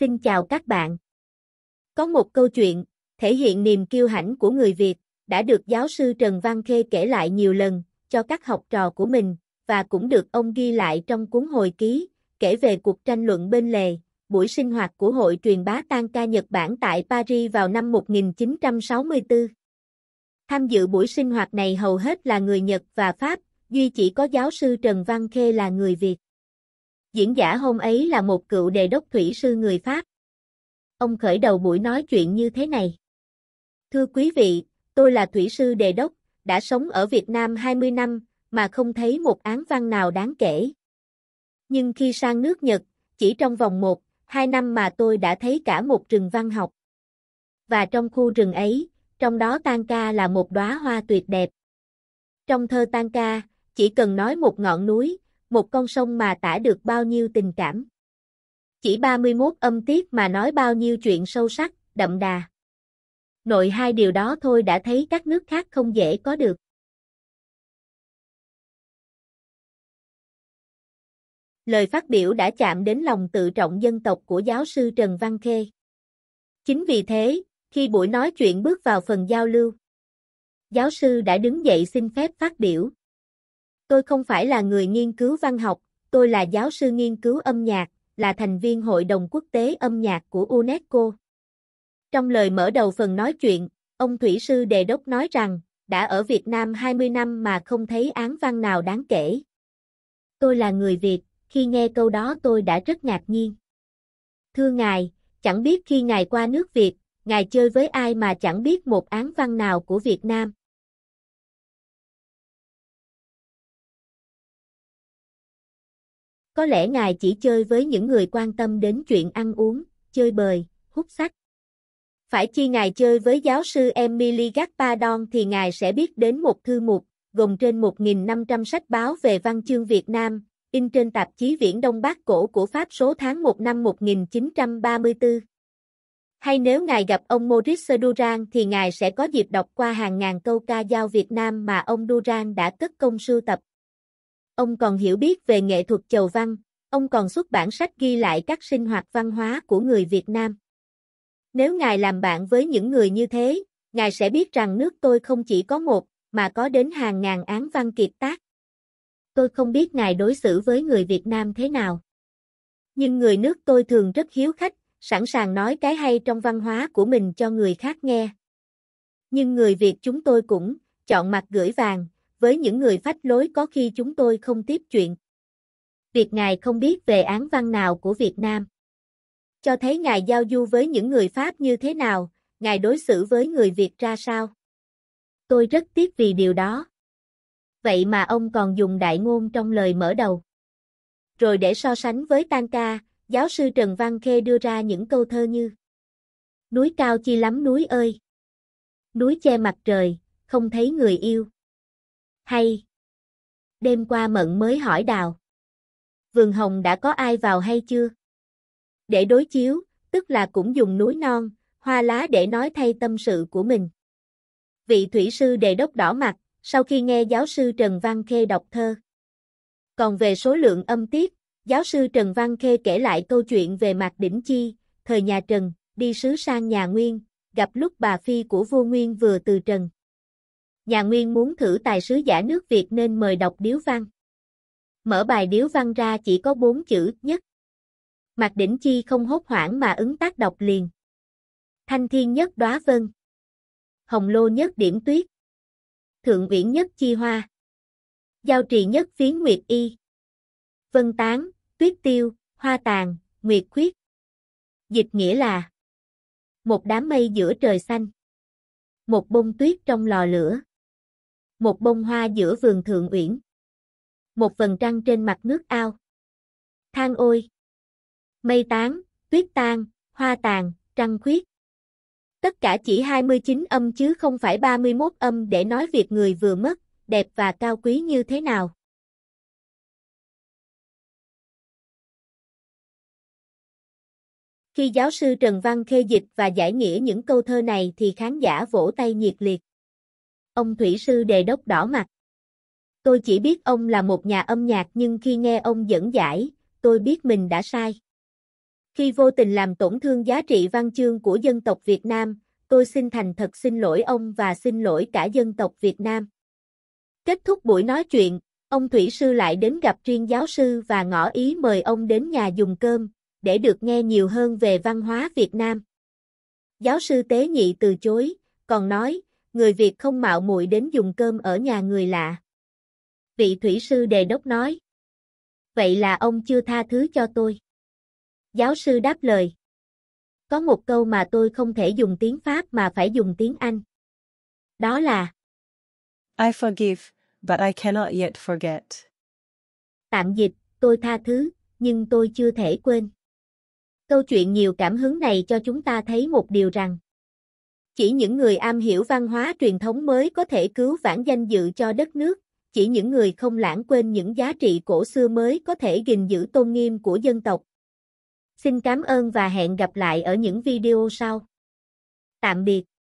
Xin chào các bạn. Có một câu chuyện thể hiện niềm kiêu hãnh của người Việt đã được giáo sư Trần Văn Khê kể lại nhiều lần cho các học trò của mình và cũng được ông ghi lại trong cuốn hồi ký kể về cuộc tranh luận bên lề, buổi sinh hoạt của hội truyền bá tan ca Nhật Bản tại Paris vào năm 1964. Tham dự buổi sinh hoạt này hầu hết là người Nhật và Pháp, duy chỉ có giáo sư Trần Văn Khê là người Việt. Diễn giả hôm ấy là một cựu đề đốc thủy sư người Pháp. Ông khởi đầu buổi nói chuyện như thế này. Thưa quý vị, tôi là thủy sư đề đốc, đã sống ở Việt Nam 20 năm mà không thấy một án văn nào đáng kể. Nhưng khi sang nước Nhật, chỉ trong vòng 1, 2 năm mà tôi đã thấy cả một rừng văn học. Và trong khu rừng ấy, trong đó tan ca là một đóa hoa tuyệt đẹp. Trong thơ tan ca, chỉ cần nói một ngọn núi, một con sông mà tả được bao nhiêu tình cảm. Chỉ 31 âm tiết mà nói bao nhiêu chuyện sâu sắc, đậm đà. Nội hai điều đó thôi đã thấy các nước khác không dễ có được. Lời phát biểu đã chạm đến lòng tự trọng dân tộc của giáo sư Trần Văn Khê. Chính vì thế, khi buổi nói chuyện bước vào phần giao lưu, giáo sư đã đứng dậy xin phép phát biểu. Tôi không phải là người nghiên cứu văn học, tôi là giáo sư nghiên cứu âm nhạc, là thành viên Hội đồng Quốc tế âm nhạc của UNESCO. Trong lời mở đầu phần nói chuyện, ông Thủy Sư Đề Đốc nói rằng, đã ở Việt Nam 20 năm mà không thấy án văn nào đáng kể. Tôi là người Việt, khi nghe câu đó tôi đã rất ngạc nhiên. Thưa ngài, chẳng biết khi ngài qua nước Việt, ngài chơi với ai mà chẳng biết một án văn nào của Việt Nam. Có lẽ ngài chỉ chơi với những người quan tâm đến chuyện ăn uống, chơi bời, hút sách. Phải chi ngài chơi với giáo sư Emily Gaspardon thì ngài sẽ biết đến một thư mục, gồm trên 1.500 sách báo về văn chương Việt Nam, in trên tạp chí Viễn Đông Bắc Cổ của Pháp số tháng 1 năm 1934. Hay nếu ngài gặp ông Maurice Duran thì ngài sẽ có dịp đọc qua hàng ngàn câu ca dao Việt Nam mà ông Duran đã cất công sưu tập. Ông còn hiểu biết về nghệ thuật chầu văn, ông còn xuất bản sách ghi lại các sinh hoạt văn hóa của người Việt Nam. Nếu ngài làm bạn với những người như thế, ngài sẽ biết rằng nước tôi không chỉ có một, mà có đến hàng ngàn án văn kiệt tác. Tôi không biết ngài đối xử với người Việt Nam thế nào. Nhưng người nước tôi thường rất hiếu khách, sẵn sàng nói cái hay trong văn hóa của mình cho người khác nghe. Nhưng người Việt chúng tôi cũng chọn mặt gửi vàng, với những người phách lối có khi chúng tôi không tiếp chuyện. Việc ngài không biết về án văn nào của Việt Nam. Cho thấy ngài giao du với những người Pháp như thế nào, ngài đối xử với người Việt ra sao. Tôi rất tiếc vì điều đó. Vậy mà ông còn dùng đại ngôn trong lời mở đầu. Rồi để so sánh với tan ca, giáo sư Trần Văn Khê đưa ra những câu thơ như Núi cao chi lắm núi ơi! Núi che mặt trời, không thấy người yêu hay? Đêm qua Mận mới hỏi Đào. Vườn hồng đã có ai vào hay chưa? Để đối chiếu, tức là cũng dùng núi non, hoa lá để nói thay tâm sự của mình. Vị thủy sư đề đốc đỏ mặt, sau khi nghe giáo sư Trần Văn Khê đọc thơ. Còn về số lượng âm tiết, giáo sư Trần Văn Khê kể lại câu chuyện về Mạc Đỉnh Chi, thời nhà Trần, đi sứ sang nhà Nguyên, gặp lúc bà Phi của vua Nguyên vừa từ Trần nhà Nguyên muốn thử tài sứ giả nước Việt nên mời đọc điếu văn. Mở bài điếu văn ra chỉ có bốn chữ nhất. Mạc Đỉnh Chi không hốt hoảng mà ứng tác đọc liền. Thanh thiên nhất đóa vân. Hồng lô nhất điểm tuyết. Thượng uyển nhất chi hoa. Giao trì nhất phiến nguyệt y. Vân tán, tuyết tiêu, hoa tàn, nguyệt khuyết. Dịch nghĩa là Một đám mây giữa trời xanh. Một bông tuyết trong lò lửa một bông hoa giữa vườn thượng uyển. Một vầng trăng trên mặt nước ao. Thang ôi. Mây tán, tuyết tan, hoa tàn, trăng khuyết. Tất cả chỉ 29 âm chứ không phải 31 âm để nói việc người vừa mất, đẹp và cao quý như thế nào. Khi giáo sư Trần Văn Khê dịch và giải nghĩa những câu thơ này thì khán giả vỗ tay nhiệt liệt ông thủy sư đề đốc đỏ mặt. Tôi chỉ biết ông là một nhà âm nhạc nhưng khi nghe ông dẫn giải, tôi biết mình đã sai. Khi vô tình làm tổn thương giá trị văn chương của dân tộc Việt Nam, tôi xin thành thật xin lỗi ông và xin lỗi cả dân tộc Việt Nam. Kết thúc buổi nói chuyện, ông Thủy Sư lại đến gặp chuyên giáo sư và ngỏ ý mời ông đến nhà dùng cơm, để được nghe nhiều hơn về văn hóa Việt Nam. Giáo sư Tế Nhị từ chối, còn nói, người Việt không mạo muội đến dùng cơm ở nhà người lạ. Vị thủy sư đề đốc nói. Vậy là ông chưa tha thứ cho tôi. Giáo sư đáp lời. Có một câu mà tôi không thể dùng tiếng Pháp mà phải dùng tiếng Anh. Đó là I forgive, but I cannot yet forget. Tạm dịch, tôi tha thứ, nhưng tôi chưa thể quên. Câu chuyện nhiều cảm hứng này cho chúng ta thấy một điều rằng chỉ những người am hiểu văn hóa truyền thống mới có thể cứu vãn danh dự cho đất nước, chỉ những người không lãng quên những giá trị cổ xưa mới có thể gìn giữ tôn nghiêm của dân tộc. Xin cảm ơn và hẹn gặp lại ở những video sau. Tạm biệt.